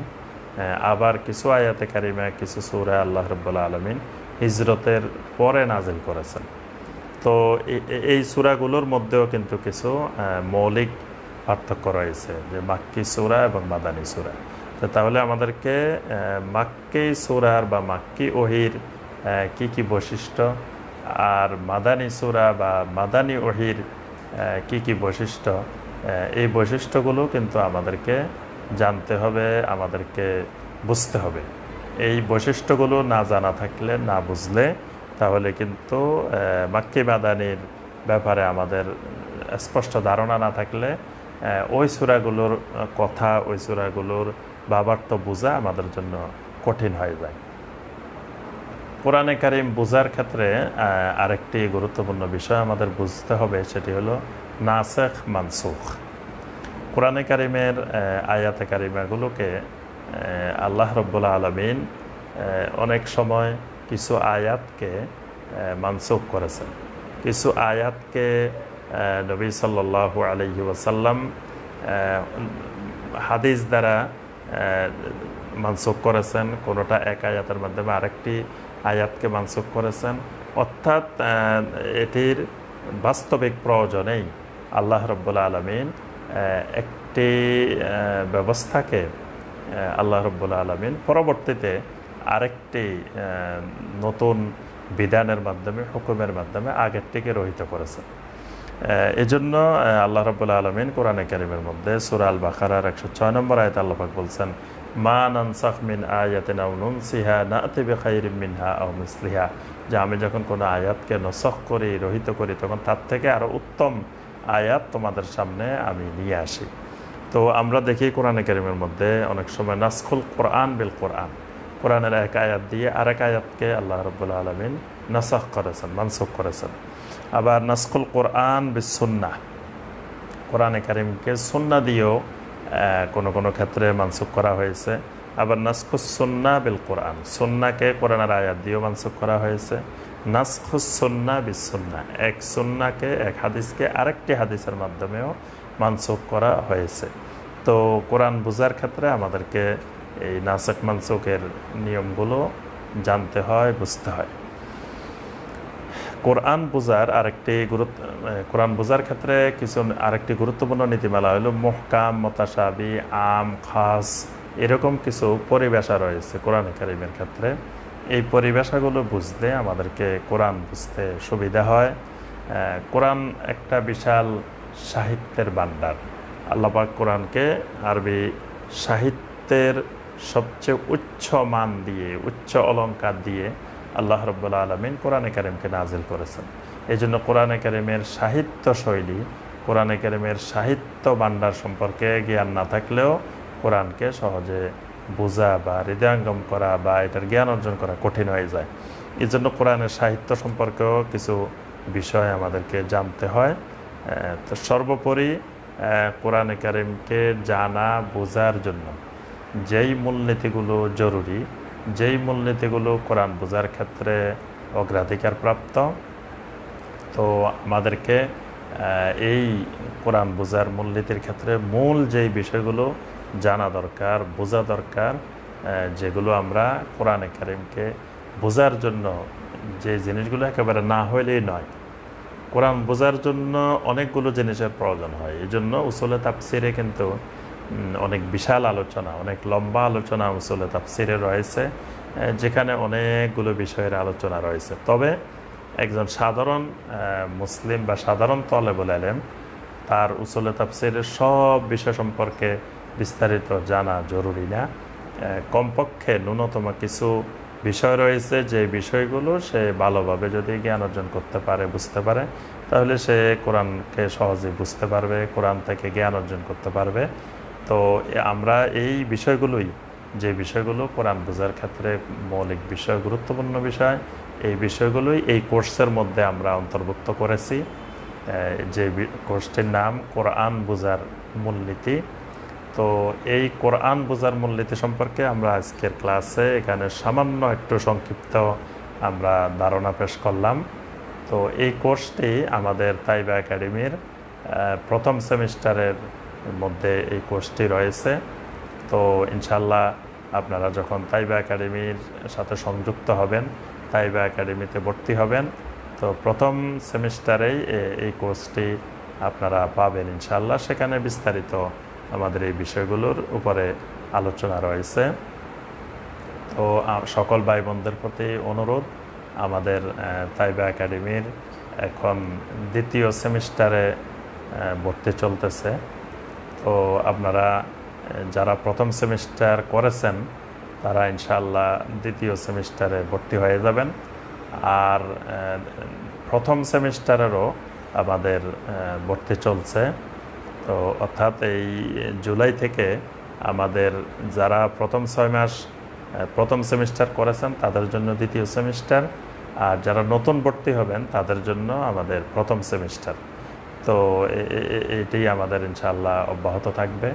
আবার কিছু আয়াতে কারিমে কিছু সুরা আল্লাহ রব্বুল্লা আলমিন হিজরতের পরে নাজিল করেছেন তো এই সুরাগুলোর মধ্যেও কিন্তু কিছু মৌলিক পার্থক্য রয়েছে যে মাক্কি সুরা এবং মাদানী সুরা তো তাহলে আমাদেরকে মাক্কি সুরার বা মাক্কি ওহির কি কি বৈশিষ্ট্য আর মাদানী সুরা বা মাদানী ওহির কি কি বৈশিষ্ট্য এই বৈশিষ্ট্যগুলো কিন্তু আমাদেরকে জানতে হবে আমাদেরকে বুঝতে হবে এই বৈশিষ্ট্যগুলো না জানা থাকলে না বুঝলে তাহলে কিন্তু মাক্কি মাদানির ব্যাপারে আমাদের স্পষ্ট ধারণা না থাকলে ওই সুরাগুলোর কথা ওই সুরাগুলোর তো বোঝা আমাদের জন্য কঠিন হয়ে যায় পুরাণে কারিম বোঝার ক্ষেত্রে আরেকটি গুরুত্বপূর্ণ বিষয় আমাদের বুঝতে হবে সেটি হলো নাসেখ মানসুখ কোরআনে কারিমের আয়াতে কারিমাগুলোকে আল্লাহ রব্বুল্লা আলমিন অনেক সময় কিছু আয়াতকে মানসুখ করেছেন কিছু আয়াতকে নবী সাল্লাহ আলহি ওসাল্লাম হাদিস দ্বারা মানসুখ করেছেন কোনোটা এক আয়াতের মাধ্যমে আরেকটি আয়াতকে মানসুখ করেছেন অর্থাৎ এটির বাস্তবিক প্রয়োজনেই আল্লাহ রব্বুল্লা আলমিন একটি ব্যবস্থাকে আল্লাহ রব্বুল্লা আলমিন পরবর্তীতে আরেকটি নতুন বিধানের মাধ্যমে হুকুমের মাধ্যমে আগের থেকে রহিত করেছেন এজন্য আল্লাহ রাবুল্লা আলমিন কোরআনে কারিমের মধ্যে সুরাল বাখারার একশো ছয় নম্বর আয়ত আল্লাহাক বলছেন মা নানসাখ মিন আয়াতে নাউনুন সিহা না তেবে খাইরিম মিনহা আউমিসলিহা যে আমি যখন কোনো আয়াতকে নসখ করি রহিত করি তখন তার থেকে আরও উত্তম আয়াত তোমাদের সামনে আমি নিয়ে আসি তো আমরা দেখি কোরআনে কারিমের মধ্যে অনেক সময় নাসখুল কোরআন বিল কোরআন কোরআনের এক আয়াত দিয়ে আরেক আয়াতকে আল্লাহ রবুল্লা আলমিন নাসাখ করেছেন মানসুখ করেছেন আবার নাসকুল কোরআন বিসন্না কোরআনে কারিমকে সুন্না দিয়েও কোনো কোনো ক্ষেত্রে মানসুখ করা হয়েছে আবার নাসখুসন্না বিল কোরআন সন্নাকে কোরআনার আয়াত দিয়েও মানসুখ করা হয়েছে নাসখুসন্না বিসন্না এক সন্নাকে এক হাদিসকে আরেকটি হাদিসের মাধ্যমেও মানসুখ করা হয়েছে তো কোরআন বোঝার ক্ষেত্রে আমাদেরকে এই নাসক মানসুকের নিয়মগুলো জানতে হয় বুঝতে হয় কোরআন বোঝার আরেকটি গুরুত্ব কোরআন বোঝার ক্ষেত্রে কিছু আরেকটি গুরুত্বপূর্ণ নীতিমালা হলো মহকাম মতাসাবি আম খাস এরকম কিছু পরিবেশা রয়েছে কোরআন কারিমের ক্ষেত্রে এই পরিবেশাগুলো বুঝতে আমাদেরকে কোরআন বুঝতে সুবিধা হয় কোরআন একটা বিশাল সাহিত্যের ভাণ্ডার আল্লাপাক কোরআনকে আরবি সাহিত্যের সবচেয়ে উচ্চ মান দিয়ে উচ্চ অলঙ্কার দিয়ে আল্লাহ রব্বুল্লা আলমিন কোরআনে কারিমকে নাজিল করেছেন এই জন্য কোরআনে কারিমের সাহিত্য শৈলী কোরআনে কারিমের সাহিত্য ভাণ্ডার সম্পর্কে জ্ঞান না থাকলেও কোরআনকে সহজে বোঝা বা হৃদয়ঙ্গম করা বা এটার জ্ঞান অর্জন করা কঠিন হয়ে যায় এই জন্য কোরআনের সাহিত্য সম্পর্কেও কিছু বিষয় আমাদেরকে জানতে হয় তো সর্বোপরি কোরআনে কারিমকে জানা বোঝার জন্য যেই মূলনীতিগুলো জরুরি যেই মূলনীতিগুলো কোরআন বোঝার ক্ষেত্রে অগ্রাধিকার প্রাপ্ত তো আমাদেরকে এই কোরআন বোঝার মূলনীতির ক্ষেত্রে মূল যেই বিষয়গুলো জানা দরকার বোঝা দরকার যেগুলো আমরা কোরআনে কারিমকে বোঝার জন্য যে জিনিসগুলো একেবারে না হইলেই নয় কোরআন বোঝার জন্য অনেকগুলো জিনিসের প্রয়োজন হয় এই জন্য উসলে তাপসিরে কিন্তু অনেক বিশাল আলোচনা অনেক লম্বা আলোচনা উসুলে তাপসিরে রয়েছে যেখানে অনেকগুলো বিষয়ের আলোচনা রয়েছে তবে একজন সাধারণ মুসলিম বা সাধারণ তলে আলেম তার উসুলে তাফসিরের সব বিষয় সম্পর্কে বিস্তারিত জানা জরুরি না কমপক্ষে ন্যূনতম কিছু বিষয় রয়েছে যে বিষয়গুলো সে ভালোভাবে যদি জ্ঞান অর্জন করতে পারে বুঝতে পারে তাহলে সে কোরআনকে সহজে বুঝতে পারবে কোরআন থেকে জ্ঞান অর্জন করতে পারবে তো আমরা এই বিষয়গুলোই যে বিষয়গুলো কোরআন বোঝার ক্ষেত্রে মৌলিক বিষয় গুরুত্বপূর্ণ বিষয় এই বিষয়গুলোই এই কোর্সের মধ্যে আমরা অন্তর্ভুক্ত করেছি যে কোর্সটির নাম কোরআন বোঝার মূলনীতি তো এই কোরআন বোঝার মূলনীতি সম্পর্কে আমরা আজকের ক্লাসে এখানে সামান্য একটু সংক্ষিপ্ত আমরা ধারণা পেশ করলাম তো এই কোর্সটি আমাদের তাইবা একাডেমির প্রথম সেমিস্টারের মধ্যে এই কোর্সটি রয়েছে তো ইনশাল্লাহ আপনারা যখন তাইবা একাডেমির সাথে সংযুক্ত হবেন তাইবা একাডেমিতে ভর্তি হবেন তো প্রথম সেমিস্টারেই এই কোর্সটি আপনারা পাবেন ইনশাল্লাহ সেখানে বিস্তারিত আমাদের এই বিষয়গুলোর উপরে আলোচনা রয়েছে তো সকল ভাই বোনদের প্রতি অনুরোধ আমাদের তাইবা একাডেমির এখন দ্বিতীয় সেমিস্টারে ভর্তি চলতেছে তো আপনারা যারা প্রথম সেমিস্টার করেছেন তারা ইনশাল্লাহ দ্বিতীয় সেমিস্টারে ভর্তি হয়ে যাবেন আর প্রথম সেমিস্টারেরও আমাদের ভর্তি চলছে তো অর্থাৎ এই জুলাই থেকে আমাদের যারা প্রথম ছয় মাস প্রথম সেমিস্টার করেছেন তাদের জন্য দ্বিতীয় সেমিস্টার আর যারা নতুন ভর্তি হবেন তাদের জন্য আমাদের প্রথম সেমিস্টার তো এটাই আমাদের ইনশাল্লাহ অব্যাহত থাকবে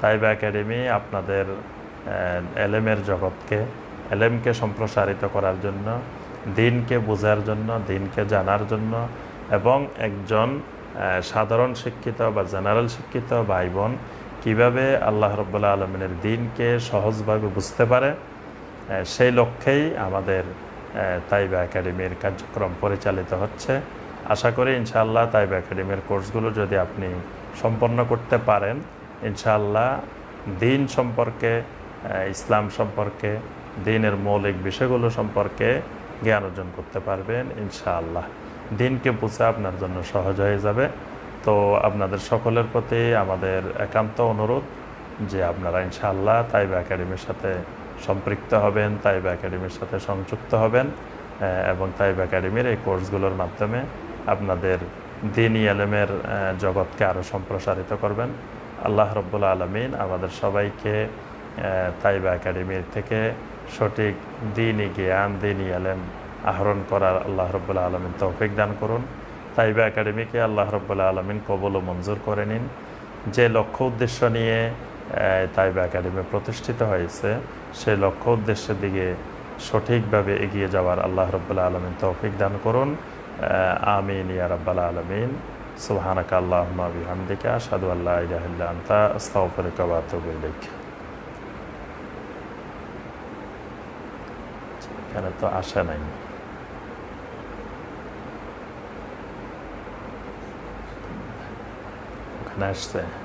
তাইবা একাডেমি আপনাদের এলেমের জগৎকে এলেমকে সম্প্রসারিত করার জন্য দিনকে বোঝার জন্য দিনকে জানার জন্য এবং একজন সাধারণ শিক্ষিত বা জেনারেল শিক্ষিত ভাই বোন কীভাবে আল্লাহ রব্বুল্লা আলমিনের দিনকে সহজভাবে বুঝতে পারে সেই লক্ষ্যেই আমাদের তাইবা একাডেমির কার্যক্রম পরিচালিত হচ্ছে আশা করি ইনশাআল্লাহ তাইব একাডেমির কোর্সগুলো যদি আপনি সম্পন্ন করতে পারেন ইনশাআল্লাহ দিন সম্পর্কে ইসলাম সম্পর্কে দিনের মৌলিক বিষয়গুলো সম্পর্কে জ্ঞান অর্জন করতে পারবেন ইনশাআল্লাহ দিনকে বুঝে আপনার জন্য সহজ হয়ে যাবে তো আপনাদের সকলের প্রতি আমাদের একান্ত অনুরোধ যে আপনারা ইনশাআল্লাহ তাইব একাডেমির সাথে সম্পৃক্ত হবেন তাইব একাডেমির সাথে সংযুক্ত হবেন এবং তাইব একাডেমির এই কোর্সগুলোর মাধ্যমে আপনাদের দিনী আলেমের জগৎকে আরও সম্প্রসারিত করবেন আল্লাহ রব্বুল আলমিন আমাদের সবাইকে তাইবা একাডেমির থেকে সঠিক দিনই জ্ঞান দিনই আলেম আহরণ করার আল্লাহ রব্বুল্লা আলমিন তৌফিক দান করুন তাইবা একাডেমিকে আল্লাহ রব্বুল্লা আলমিন কবল ও মঞ্জুর করে নিন যে লক্ষ্য উদ্দেশ্য নিয়ে তাইবা একাডেমি প্রতিষ্ঠিত হয়েছে সেই লক্ষ্য উদ্দেশ্যের দিকে সঠিকভাবে এগিয়ে যাওয়ার আল্লাহ রব্বুল্লা আলমিন তৌফিক দান করুন آه، آمين يا رب العالمين سبحانك اللهم وبحمدك أشهد أن لا إله إلا أنت أستغفرك وأتوب إليك كانت عشانين আসা নাই